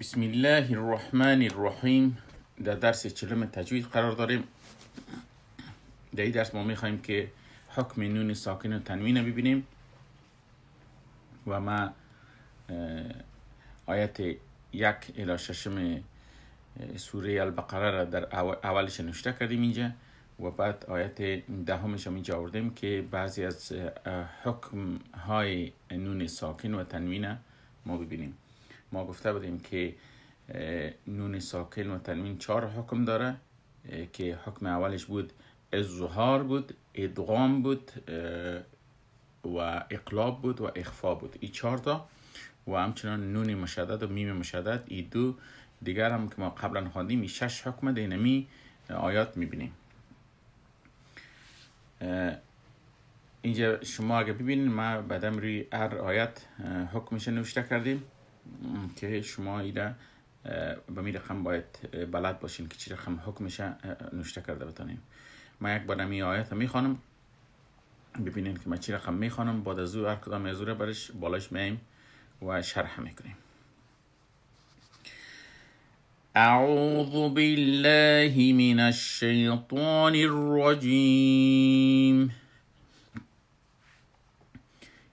بسم الله الرحمن الرحیم در درس چلم تجوید قرار داریم در این درس ما میخواییم که حکم نون ساکن و تنوین ببینیم و ما آیت یک الی ششم سوره البقره را در اولش نوشته کردیم اینجا و بعد آیت دهمش هم اینجا آوردیم که بعضی از حکم های نون ساکن و تنوین ما ببینیم ما گفته بودیم که نون ساکن و تنوین چهار حکم داره که حکم اولش بود اظهار بود ادغام بود و اقلاب بود و اخفا بود این چهار تا و همچنان نون مشدد و میم مشدد ای دو دیگر هم که ما قبلا خواندیم این شش حکم دینمی آیات میبینیم اینجا شما اگه ببینید ما بعدم روی هر آیت حکمش نوشته کردیم که شما ایده به می رقم باید بلد باشین که چی رقم حکمشه نوشته کرده بتانیم من یک بار می آیت می خوانم ببینین که من چی رقم می خوانم بعد از او هر کدام از او برش بالاش میم و شرح میکنیم اعوذ بالله من الشیطان الرجیم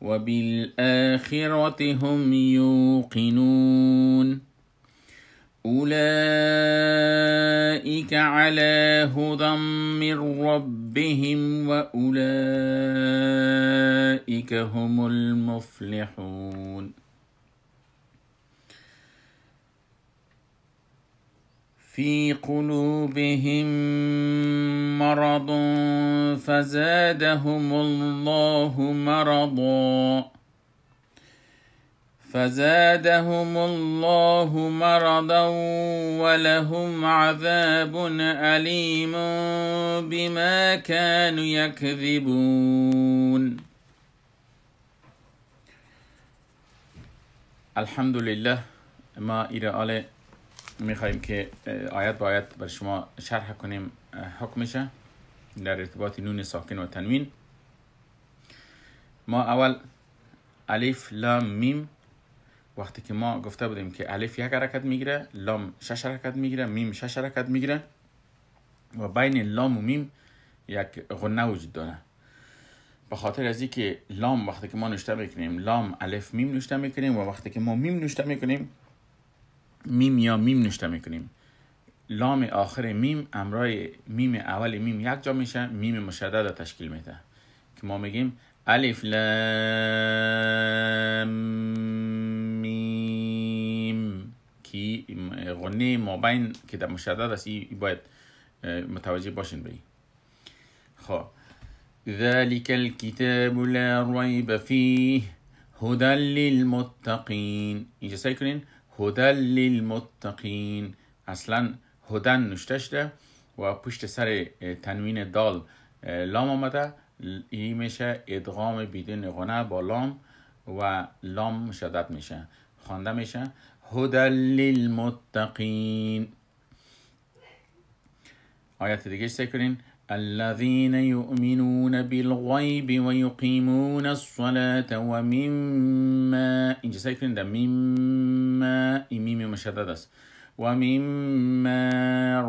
وبالآخرة هم يوقنون أولئك على هدى من ربهم وأولئك هم المفلحون في قلوبهم مرض فزادهم الله مرضا فزادهم الله مرضا ولهم عذاب أليم بما كانوا يكذبون الحمد لله ما إلى میخواییم که آیت با آیت بر شما شرح کنیم حکمشه در ارتباط نون ساکن و تنوین ما اول الف لام میم وقتی که ما گفته بودیم که الف یک حرکت میگیره لام شش حرکت میگیره میم شش حرکت میگیره و بین لام و میم یک غنه وجود داره به خاطر از که لام وقتی که ما نوشته میکنیم لام الف میم نوشته میکنیم و وقتی که ما میم نوشته میکنیم میم یا میم نشته میکنیم لام آخر میم امرای میم اول میم یک جا میشه میم مشدد را تشکیل میده که ما میگیم الف لام میم که غنه مابین که در مشدد است ای باید متوجه باشین بی خب ذلک الکتاب لا ریب فیه هدی للمتقین اینجا سای کنین هدل للمتقین اصلا هدن نوشته شده و پشت سر تنوین دال لام آمده این میشه ادغام بدون غنه با لام و لام شدت میشه خوانده میشه هدل للمتقین آیت دیگه شده کنین الذين يؤمنون بالغيب ويقيمون الصلاة ومما إن سعی کنید مما میم مشدد ومما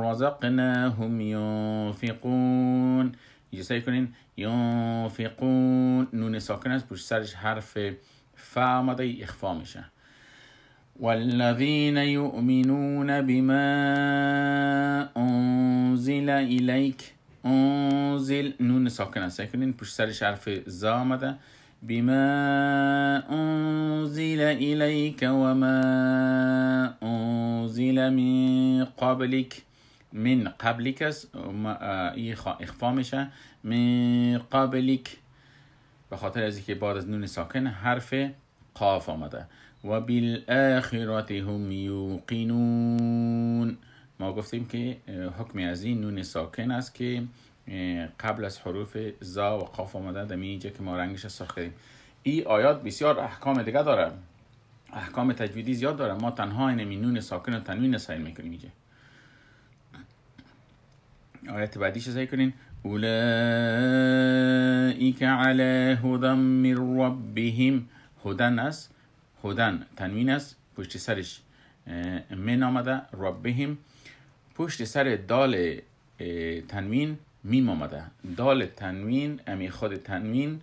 رزقناهم ينفقون إن سعی کنین ينفقون نون ساکن بوش پشت سرش حرف ف آمده اخفا میشه والذين يؤمنون بما أنزل إليك أنزل نون ساكنة ساكنين بوش عارف زا مدى بما أنزل إليك وما أنزل من قبلك من قبلك مشا آه، من قبلك بخاطر خاطر از که بعد از نون ساکن حرف قاف آمده و بالآخرة هم یوقنون ما گفتیم که حکم از این نون ساکن است که قبل از حروف زا و قاف آمده در اینجا که ما رنگش ساختیم. این آیات بسیار احکام دیگه داره احکام تجویدی زیاد داره ما تنها این نون ساکن و تنوین سعی میکنیم اینجا آیت بعدیش سعی کنین اولئیک علی هدن من ربهم هدن است هدن تنوین است پشت سرش من آمده ربهم پشت سر دال تنوین میم آمده دال تنوین امی خود تنوین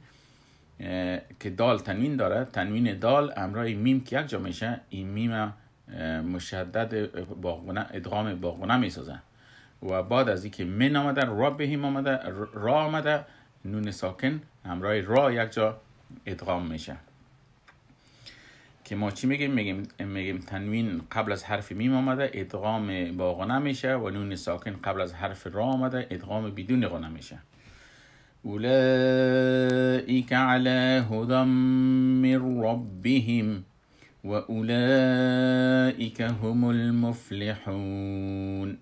که دال تنوین داره تنوین دال امرای میم که یک جا میشه این میم مشدد باغونه ادغام باغونه میسازه. و بعد از اینکه من آمده را بهیم آمده را آمده نون ساکن امرای را یک جا ادغام میشه که ما چی میگیم میگیم میگیم تنوین قبل از حرف میم آمده ادغام با غنه میشه و نون ساکن قبل از حرف را آمده ادغام بدون غنه میشه اولئیک علی من ربهم و اولئیک هم المفلحون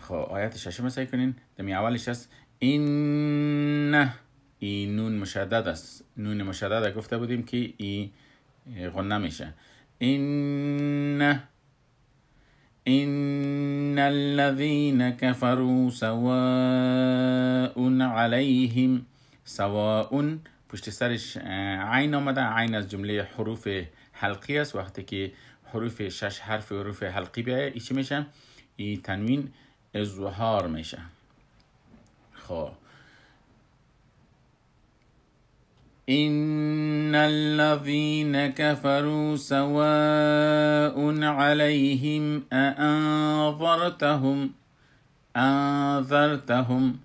خب آیت ششم سعی کنین دمی اولش هست این ای نون مشدد است نون مشدد گفته بودیم که ای غنه میشه این ان الذین کفروا سواء علیهم سواء پشت سرش عین آمده عین از جمله حروف حلقی است وقتی که حروف شش حرف حروف حلقی بیایه ای چی میشه؟ ای تنوین ازوهار میشه خب ان الذين كفروا سواء عليهم اانذرتهم انذرتهم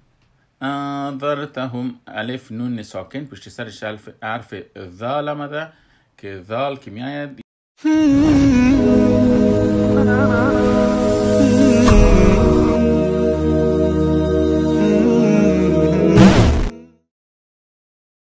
انذرتهم الف نون ساكن باش تسرش عارفه الظالمه ده كظال كيمياء